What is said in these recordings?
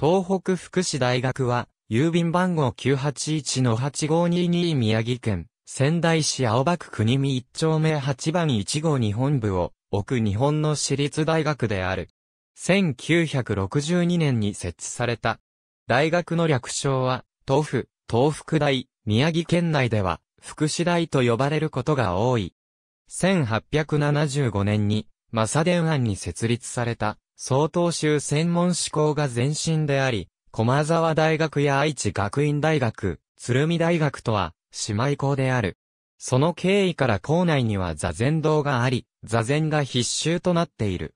東北福祉大学は、郵便番号981-8522宮城県、仙台市青葉区国見一丁目8番1号日本部を、置く日本の私立大学である。1962年に設置された。大学の略称は、東府、東福大、宮城県内では、福祉大と呼ばれることが多い。1875年に、マサデン案に設立された。総統州専門志向が前身であり、駒沢大学や愛知学院大学、鶴見大学とは、姉妹校である。その経緯から校内には座禅堂があり、座禅が必修となっている。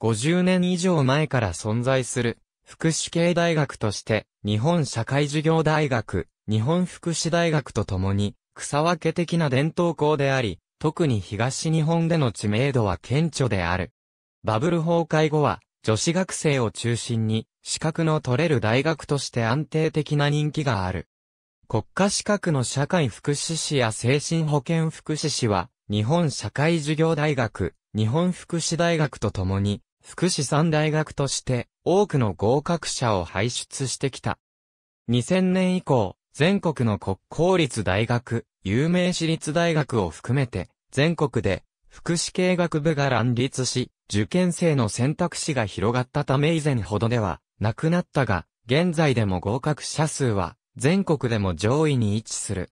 50年以上前から存在する、福祉系大学として、日本社会事業大学、日本福祉大学とともに、草分け的な伝統校であり、特に東日本での知名度は顕著である。バブル崩壊後は、女子学生を中心に、資格の取れる大学として安定的な人気がある。国家資格の社会福祉士や精神保健福祉士は、日本社会事業大学、日本福祉大学とともに、福祉三大学として、多くの合格者を輩出してきた。2000年以降、全国の国公立大学、有名私立大学を含めて、全国で、福祉系学部が乱立し、受験生の選択肢が広がったため以前ほどではなくなったが、現在でも合格者数は全国でも上位に位置する。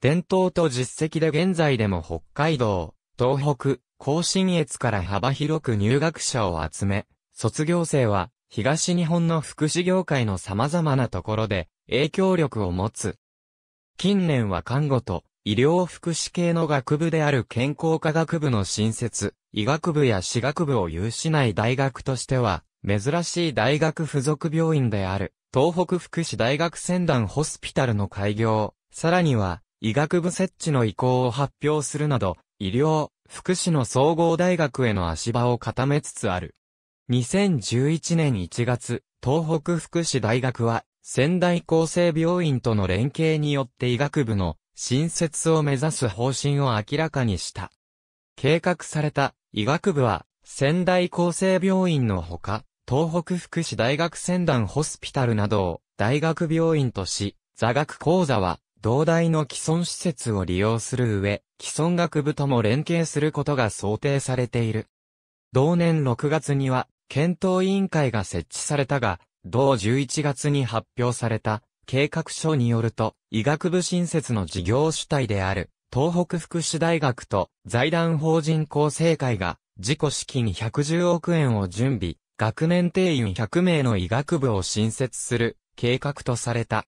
伝統と実績で現在でも北海道、東北、甲信越から幅広く入学者を集め、卒業生は東日本の福祉業界の様々なところで影響力を持つ。近年は看護と医療福祉系の学部である健康科学部の新設、医学部や私学部を有しない大学としては、珍しい大学附属病院である、東北福祉大学船団ホスピタルの開業、さらには、医学部設置の意向を発表するなど、医療、福祉の総合大学への足場を固めつつある。2011年1月、東北福祉大学は、仙台厚生病院との連携によって医学部の新設を目指す方針を明らかにした。計画された医学部は仙台厚生病院のほか、東北福祉大学仙団ホスピタルなどを大学病院とし、座学講座は同大の既存施設を利用する上、既存学部とも連携することが想定されている。同年6月には、検討委員会が設置されたが、同11月に発表された、計画書によると、医学部新設の事業主体である、東北福祉大学と財団法人厚生会が、自己資金110億円を準備、学年定員100名の医学部を新設する計画とされた。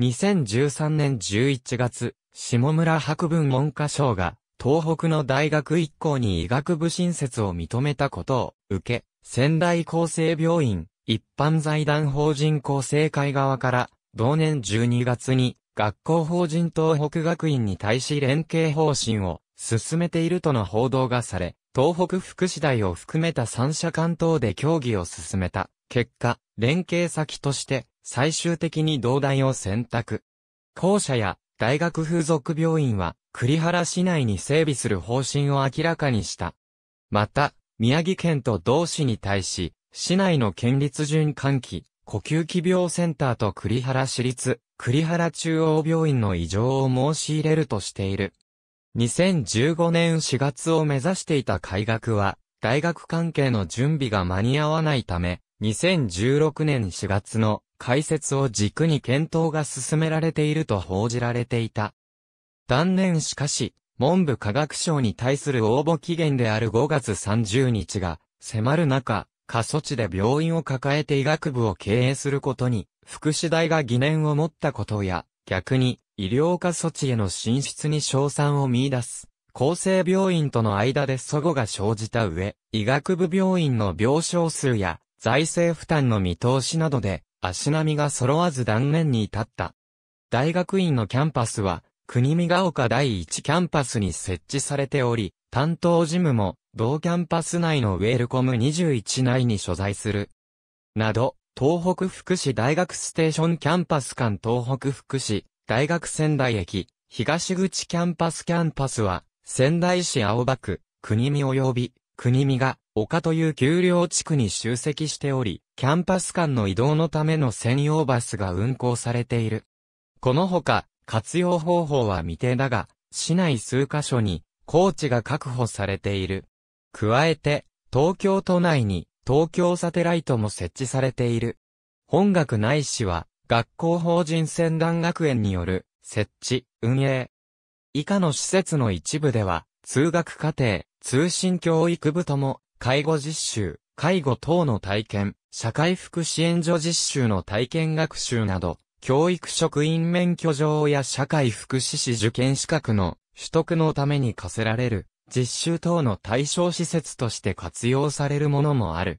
2013年11月、下村博文文科省が、東北の大学一校に医学部新設を認めたことを受け、仙台厚生病院、一般財団法人厚生会側から同年12月に学校法人東北学院に対し連携方針を進めているとの報道がされ、東北福祉大を含めた三者間等で協議を進めた。結果、連携先として最終的に同大を選択。校舎や大学風俗病院は栗原市内に整備する方針を明らかにした。また、宮城県と同市に対し、市内の県立循環器、呼吸器病センターと栗原市立、栗原中央病院の異常を申し入れるとしている。2015年4月を目指していた改革は、大学関係の準備が間に合わないため、2016年4月の開設を軸に検討が進められていると報じられていた。断念しかし、文部科学省に対する応募期限である5月30日が迫る中、過疎地で病院を抱えて医学部を経営することに、福祉大が疑念を持ったことや、逆に、医療過疎地への進出に賞賛を見出す。厚生病院との間で祖母が生じた上、医学部病院の病床数や財政負担の見通しなどで足並みが揃わず断念に至った。大学院のキャンパスは国見が丘第一キャンパスに設置されており、担当事務も、同キャンパス内のウェルコム21内に所在する。など、東北福祉大学ステーションキャンパス間東北福祉大学仙台駅、東口キャンパスキャンパスは、仙台市青葉区、国見及び、国見が丘という丘陵地区に集積しており、キャンパス間の移動のための専用バスが運行されている。このほか、活用方法は未定だが、市内数カ所に高地が確保されている。加えて、東京都内に東京サテライトも設置されている。本学内市は、学校法人仙団学園による設置、運営。以下の施設の一部では、通学課程、通信教育部とも、介護実習、介護等の体験、社会福祉援助実習の体験学習など、教育職員免許状や社会福祉士受験資格の取得のために課せられる実習等の対象施設として活用されるものもある。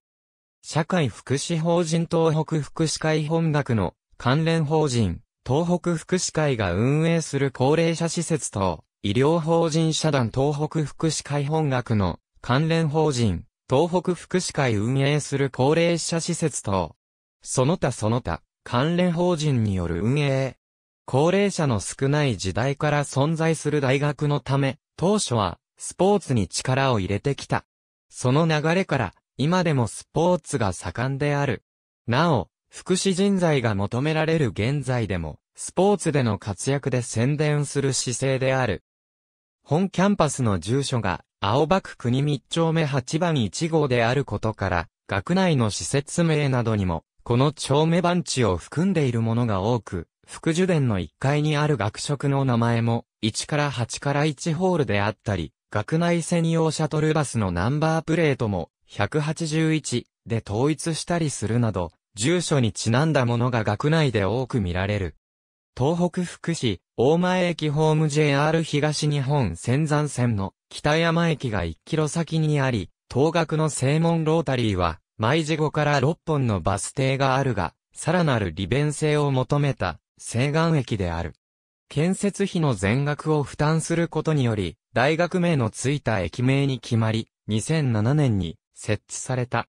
社会福祉法人東北福祉会本学の関連法人、東北福祉会が運営する高齢者施設等、医療法人社団東北福祉会本学の関連法人、東北福祉会運営する高齢者施設等、その他その他、関連法人による運営。高齢者の少ない時代から存在する大学のため、当初はスポーツに力を入れてきた。その流れから、今でもスポーツが盛んである。なお、福祉人材が求められる現在でも、スポーツでの活躍で宣伝する姿勢である。本キャンパスの住所が、青葉区国三丁目8番1号であることから、学内の施設名などにもこの長目番地を含んでいるものが多く、福寿殿の1階にある学食の名前も、1から8から1ホールであったり、学内専用シャトルバスのナンバープレートも、181で統一したりするなど、住所にちなんだものが学内で多く見られる。東北福祉、大前駅ホーム JR 東日本仙山線の北山駅が1キロ先にあり、東学の正門ロータリーは毎時後から6本のバス停があるが、さらなる利便性を求めた、西岸駅である。建設費の全額を負担することにより、大学名のついた駅名に決まり、2007年に設置された。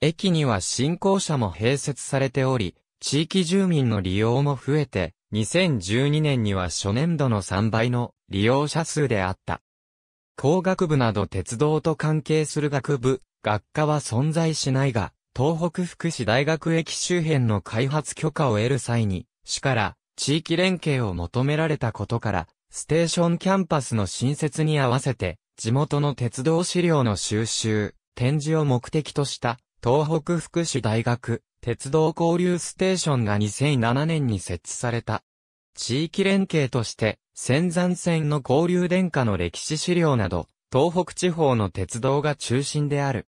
駅には新校舎も併設されており、地域住民の利用も増えて、2012年には初年度の3倍の利用者数であった。工学部など鉄道と関係する学部、学科は存在しないが、東北福祉大学駅周辺の開発許可を得る際に、市から地域連携を求められたことから、ステーションキャンパスの新設に合わせて、地元の鉄道資料の収集、展示を目的とした、東北福祉大学、鉄道交流ステーションが2007年に設置された。地域連携として、仙山線の交流電化の歴史資料など、東北地方の鉄道が中心である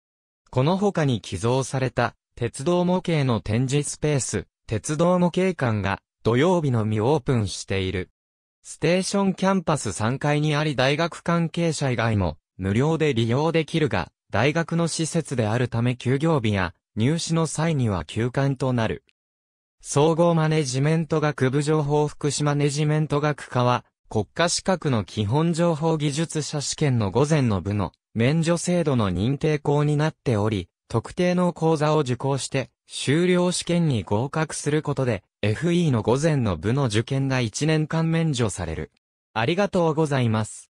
この他に寄贈された、鉄道模型の展示スペース、鉄道模型館が、土曜日のみオープンしている。ステーションキャンパス3階にあり大学関係者以外も無料で利用できるが、大学の施設であるため休業日や入試の際には休館となる。総合マネジメント学部情報福祉マネジメント学科は国家資格の基本情報技術者試験の午前の部の免除制度の認定校になっており、特定の講座を受講して、修了試験に合格することで、FE の午前の部の受験が1年間免除される。ありがとうございます。